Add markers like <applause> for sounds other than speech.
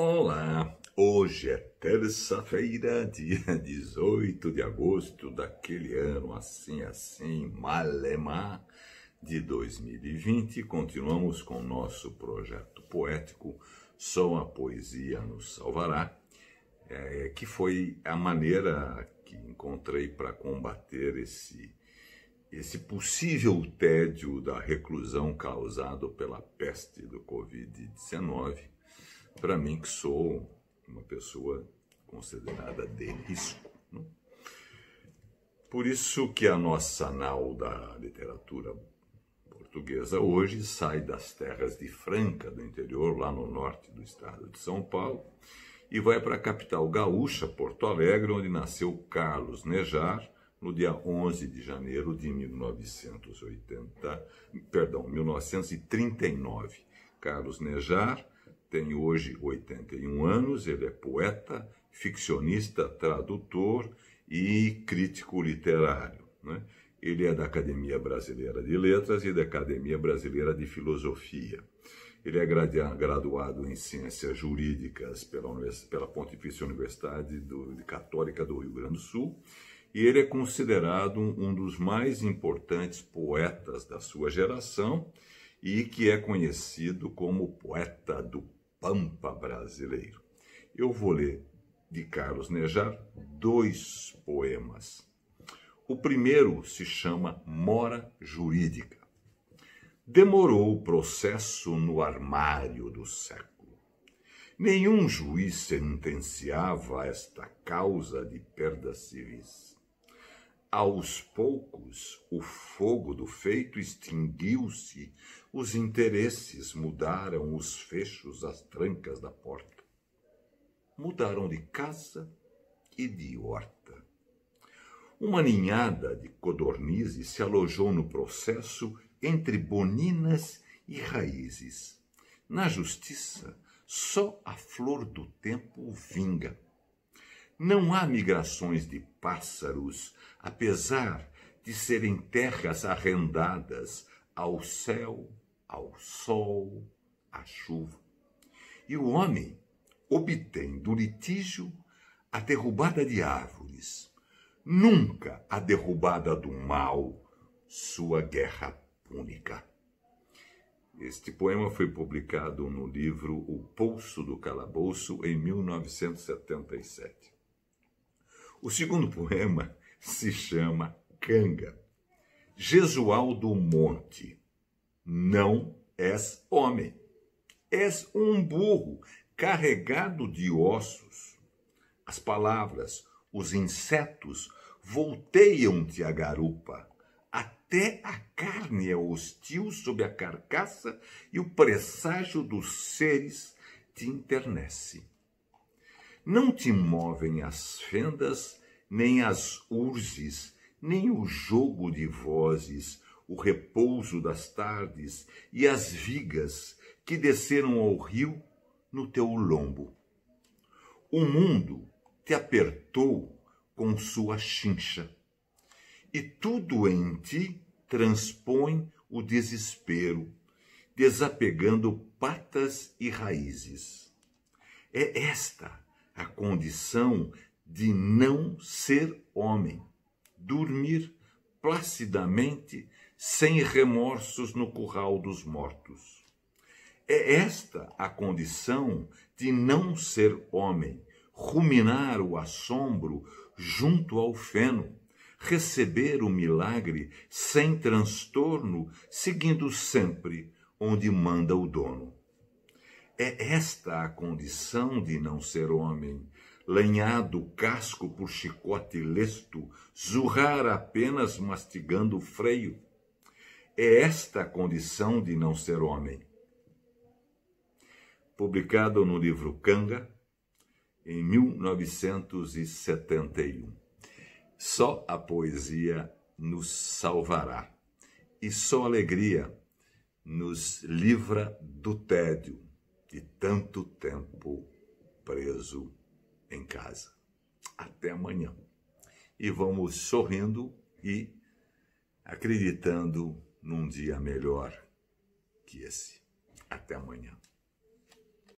Olá! Hoje é terça-feira, <laughs> dia 18 de agosto daquele ano, assim, assim, Malema de 2020. Continuamos com nosso projeto poético Só a Poesia nos Salvará, é, que foi a maneira que encontrei para combater esse esse possível tédio da reclusão causado pela peste do Covid-19 para mim que sou uma pessoa considerada de risco. Né? Por isso que a nossa nau da literatura portuguesa hoje sai das terras de Franca, do interior, lá no norte do estado de São Paulo, e vai para a capital gaúcha, Porto Alegre, onde nasceu Carlos Nejar, no dia 11 de janeiro de 1980, perdão, 1939. Carlos Nejar tem hoje 81 anos, ele é poeta, ficcionista, tradutor e crítico literário. Né? Ele é da Academia Brasileira de Letras e da Academia Brasileira de Filosofia. Ele é graduado em Ciências Jurídicas pela, Univers... pela Pontifícia Universidade do... Católica do Rio Grande do Sul e ele é considerado um dos mais importantes poetas da sua geração e que é conhecido como poeta do Pampa Brasileiro. Eu vou ler de Carlos Nejar dois poemas. O primeiro se chama Mora Jurídica. Demorou o processo no armário do século. Nenhum juiz sentenciava esta causa de perdas civis. Aos poucos, o fogo do feito extinguiu-se os interesses mudaram os fechos, as trancas da porta. Mudaram de casa e de horta. Uma ninhada de codornizes se alojou no processo entre boninas e raízes. Na justiça, só a flor do tempo vinga. Não há migrações de pássaros, apesar de serem terras arrendadas ao céu ao sol, à chuva. E o homem obtém do litígio a derrubada de árvores, nunca a derrubada do mal, sua guerra púnica. Este poema foi publicado no livro O Pulso do Calabouço, em 1977. O segundo poema se chama Canga, Jesualdo Monte não és homem. És um burro carregado de ossos. As palavras, os insetos volteiam-te à garupa. Até a carne é hostil sob a carcaça e o presságio dos seres te internece. Não te movem as fendas, nem as urzes, nem o jogo de vozes, o repouso das tardes e as vigas que desceram ao rio no teu lombo. O mundo te apertou com sua chincha, e tudo em ti transpõe o desespero, desapegando patas e raízes. É esta a condição de não ser homem, dormir placidamente sem remorsos no curral dos mortos. É esta a condição de não ser homem, ruminar o assombro junto ao feno, receber o milagre sem transtorno, seguindo sempre onde manda o dono. É esta a condição de não ser homem, lanhado casco por chicote lesto, zurrar apenas mastigando o freio é esta condição de não ser homem. Publicado no livro Canga em 1971. Só a poesia nos salvará e só a alegria nos livra do tédio de tanto tempo preso em casa. Até amanhã. E vamos sorrindo e acreditando num dia melhor que esse. Até amanhã.